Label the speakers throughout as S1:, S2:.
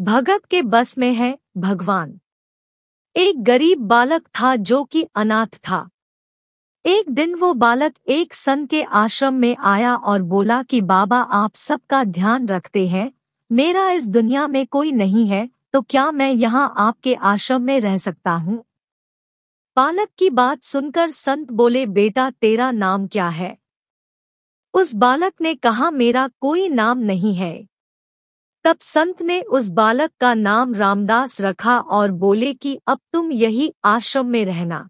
S1: भगत के बस में है भगवान एक गरीब बालक था जो कि अनाथ था एक दिन वो बालक एक सन के आश्रम में आया और बोला कि बाबा आप सबका ध्यान रखते हैं मेरा इस दुनिया में कोई नहीं है तो क्या मैं यहाँ आपके आश्रम में रह सकता हूँ बालक की बात सुनकर संत बोले बेटा तेरा नाम क्या है उस बालक ने कहा मेरा कोई नाम नहीं है तब संत ने उस बालक का नाम रामदास रखा और बोले कि अब तुम यही आश्रम में रहना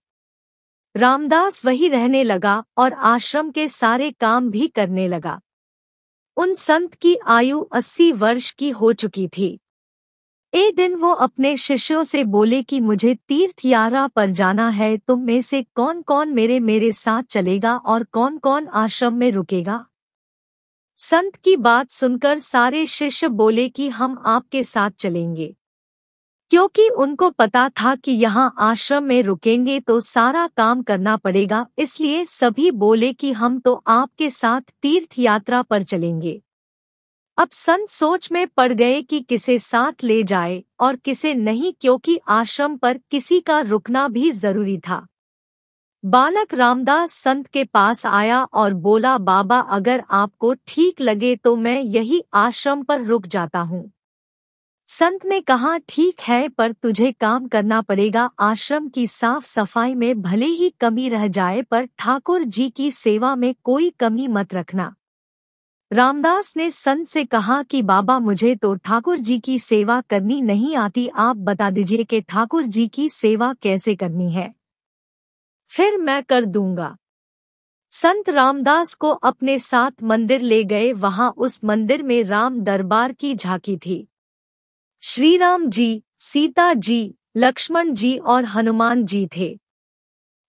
S1: रामदास वही रहने लगा और आश्रम के सारे काम भी करने लगा उन संत की आयु अस्सी वर्ष की हो चुकी थी ए दिन वो अपने शिष्यों से बोले कि मुझे तीर्थ यारा पर जाना है तुम में से कौन कौन मेरे मेरे साथ चलेगा और कौन कौन आश्रम में रुकेगा संत की बात सुनकर सारे शिष्य बोले कि हम आपके साथ चलेंगे क्योंकि उनको पता था कि यहाँ आश्रम में रुकेंगे तो सारा काम करना पड़ेगा इसलिए सभी बोले कि हम तो आपके साथ तीर्थ यात्रा पर चलेंगे अब संत सोच में पड़ गए कि किसे साथ ले जाए और किसे नहीं क्योंकि आश्रम पर किसी का रुकना भी जरूरी था बालक रामदास संत के पास आया और बोला बाबा अगर आपको ठीक लगे तो मैं यही आश्रम पर रुक जाता हूँ संत ने कहा ठीक है पर तुझे काम करना पड़ेगा आश्रम की साफ सफाई में भले ही कमी रह जाए पर ठाकुर जी की सेवा में कोई कमी मत रखना रामदास ने संत से कहा कि बाबा मुझे तो ठाकुर जी की सेवा करनी नहीं आती आप बता दीजिए कि ठाकुर जी की सेवा कैसे करनी है फिर मैं कर दूंगा संत रामदास को अपने साथ मंदिर ले गए वहां उस मंदिर में राम दरबार की झांकी थी श्री राम जी सीता जी लक्ष्मण जी और हनुमान जी थे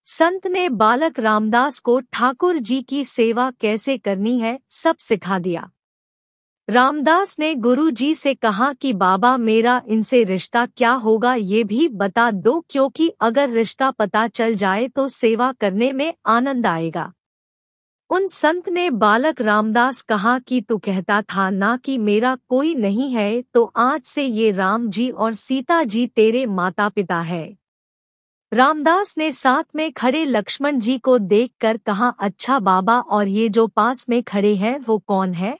S1: संत ने बालक रामदास को ठाकुर जी की सेवा कैसे करनी है सब सिखा दिया रामदास ने गुरुजी से कहा कि बाबा मेरा इनसे रिश्ता क्या होगा ये भी बता दो क्योंकि अगर रिश्ता पता चल जाए तो सेवा करने में आनंद आएगा उन संत ने बालक रामदास कहा कि तू कहता था ना कि मेरा कोई नहीं है तो आज से ये राम जी और सीता जी तेरे माता पिता है रामदास ने साथ में खड़े लक्ष्मण जी को देखकर कहा अच्छा बाबा और ये जो पास में खड़े हैं वो कौन है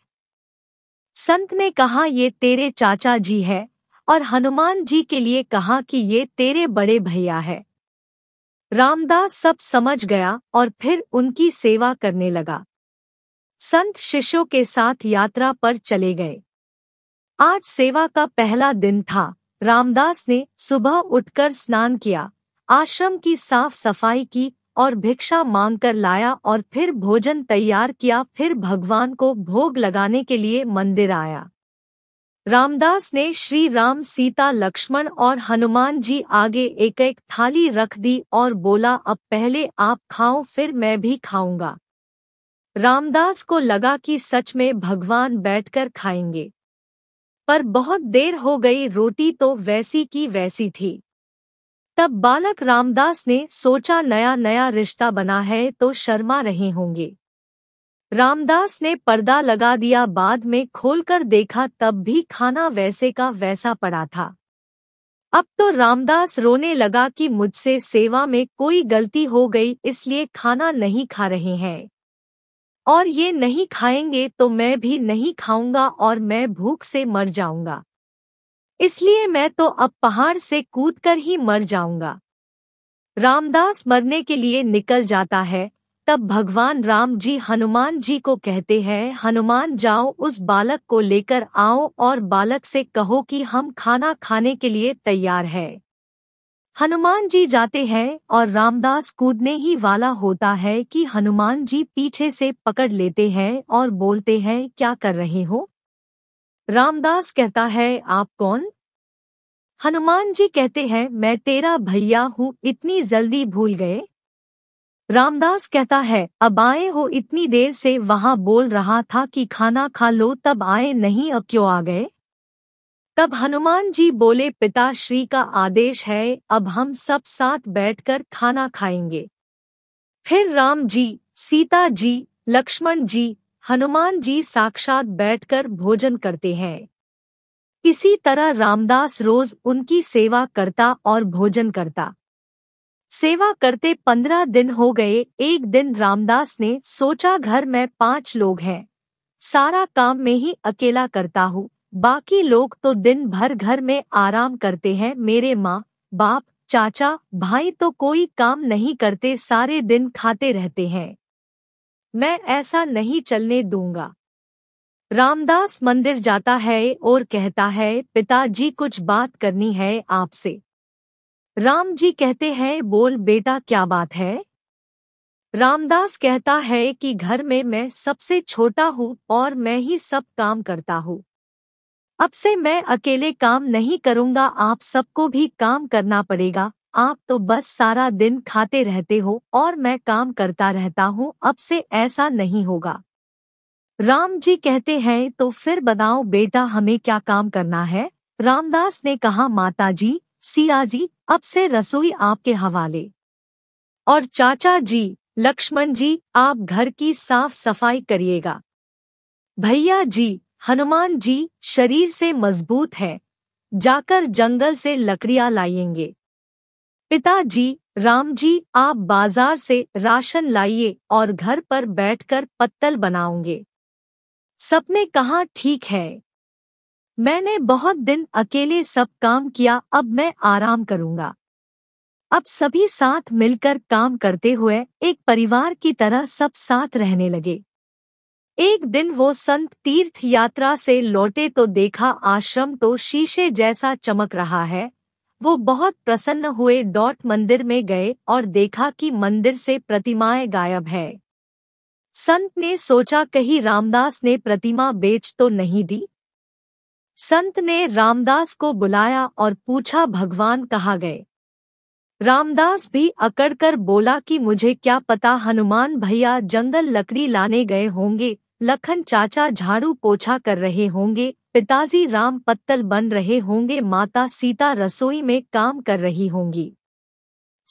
S1: संत ने कहा ये तेरे चाचा जी है और हनुमान जी के लिए कहा कि ये तेरे बड़े भैया है रामदास सब समझ गया और फिर उनकी सेवा करने लगा संत शिष्यों के साथ यात्रा पर चले गए आज सेवा का पहला दिन था रामदास ने सुबह उठकर स्नान किया आश्रम की साफ सफाई की और भिक्षा मांग कर लाया और फिर भोजन तैयार किया फिर भगवान को भोग लगाने के लिए मंदिर आया रामदास ने श्री राम सीता लक्ष्मण और हनुमान जी आगे एक एक थाली रख दी और बोला अब पहले आप खाओ फिर मैं भी खाऊंगा रामदास को लगा कि सच में भगवान बैठकर खाएंगे पर बहुत देर हो गई रोटी तो वैसी की वैसी थी तब बालक रामदास ने सोचा नया नया रिश्ता बना है तो शर्मा रहे होंगे रामदास ने पर्दा लगा दिया बाद में खोलकर देखा तब भी खाना वैसे का वैसा पड़ा था अब तो रामदास रोने लगा कि मुझसे सेवा में कोई गलती हो गई इसलिए खाना नहीं खा रहे हैं और ये नहीं खाएंगे तो मैं भी नहीं खाऊंगा और मैं भूख से मर जाऊंगा इसलिए मैं तो अब पहाड़ से कूदकर ही मर जाऊंगा रामदास मरने के लिए निकल जाता है तब भगवान राम जी हनुमान जी को कहते हैं हनुमान जाओ उस बालक को लेकर आओ और बालक से कहो कि हम खाना खाने के लिए तैयार है हनुमान जी जाते हैं और रामदास कूदने ही वाला होता है कि हनुमान जी पीछे से पकड़ लेते हैं और बोलते हैं क्या कर रहे हो रामदास कहता है आप कौन हनुमान जी कहते हैं मैं तेरा भैया हूँ इतनी जल्दी भूल गए रामदास कहता है अब आए हो इतनी देर से वहाँ बोल रहा था कि खाना खा लो तब आए नहीं अब क्यों आ गए तब हनुमान जी बोले पिता श्री का आदेश है अब हम सब साथ बैठकर खाना खाएंगे फिर राम जी सीता जी लक्ष्मण जी हनुमान जी साक्षात बैठकर भोजन करते हैं इसी तरह रामदास रोज उनकी सेवा करता और भोजन करता सेवा करते पंद्रह दिन हो गए एक दिन रामदास ने सोचा घर में पांच लोग हैं सारा काम में ही अकेला करता हूँ बाकी लोग तो दिन भर घर में आराम करते हैं मेरे माँ बाप चाचा भाई तो कोई काम नहीं करते सारे दिन खाते रहते हैं मैं ऐसा नहीं चलने दूंगा रामदास मंदिर जाता है और कहता है पिताजी कुछ बात करनी है आपसे राम जी कहते हैं बोल बेटा क्या बात है रामदास कहता है कि घर में मैं सबसे छोटा हूँ और मैं ही सब काम करता हूँ अब से मैं अकेले काम नहीं करूँगा आप सबको भी काम करना पड़ेगा आप तो बस सारा दिन खाते रहते हो और मैं काम करता रहता हूँ अब से ऐसा नहीं होगा राम जी कहते हैं तो फिर बताओ बेटा हमें क्या काम करना है रामदास ने कहा माता जी सिया जी अब से रसोई आपके हवाले और चाचा जी लक्ष्मण जी आप घर की साफ सफाई करिएगा भैया जी हनुमान जी शरीर से मजबूत है जाकर जंगल से लकड़ियां लाएंगे पिताजी राम जी आप बाजार से राशन लाइए और घर पर बैठकर पत्तल बनाऊंगे सपने कहा ठीक है मैंने बहुत दिन अकेले सब काम किया अब मैं आराम करूंगा अब सभी साथ मिलकर काम करते हुए एक परिवार की तरह सब साथ रहने लगे एक दिन वो संत तीर्थ यात्रा से लौटे तो देखा आश्रम तो शीशे जैसा चमक रहा है वो बहुत प्रसन्न हुए डॉट मंदिर में गए और देखा कि मंदिर से प्रतिमाएं गायब है संत ने सोचा कहीं रामदास ने प्रतिमा बेच तो नहीं दी संत ने रामदास को बुलाया और पूछा भगवान कहा गए रामदास भी अकड़कर बोला कि मुझे क्या पता हनुमान भैया जंगल लकड़ी लाने गए होंगे लखन चाचा झाड़ू पोछा कर रहे होंगे पिताजी राम पत्तल बन रहे होंगे माता सीता रसोई में काम कर रही होंगी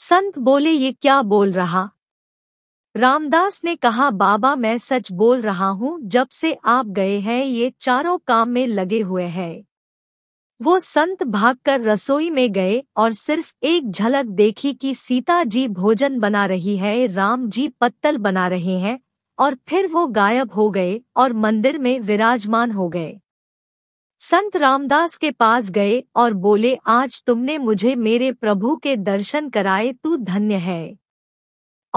S1: संत बोले ये क्या बोल रहा रामदास ने कहा बाबा मैं सच बोल रहा हूँ जब से आप गए हैं ये चारों काम में लगे हुए हैं वो संत भागकर रसोई में गए और सिर्फ एक झलक देखी कि सीता जी भोजन बना रही है राम जी पत्तल बना रहे हैं और फिर वो गायब हो गए और मंदिर में विराजमान हो गए संत रामदास के पास गए और बोले आज तुमने मुझे मेरे प्रभु के दर्शन कराए तू धन्य है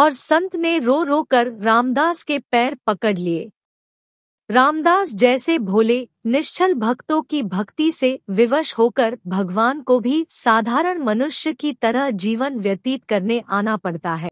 S1: और संत ने रो रो कर रामदास के पैर पकड़ लिए रामदास जैसे भोले निश्चल भक्तों की भक्ति से विवश होकर भगवान को भी साधारण मनुष्य की तरह जीवन व्यतीत करने आना पड़ता है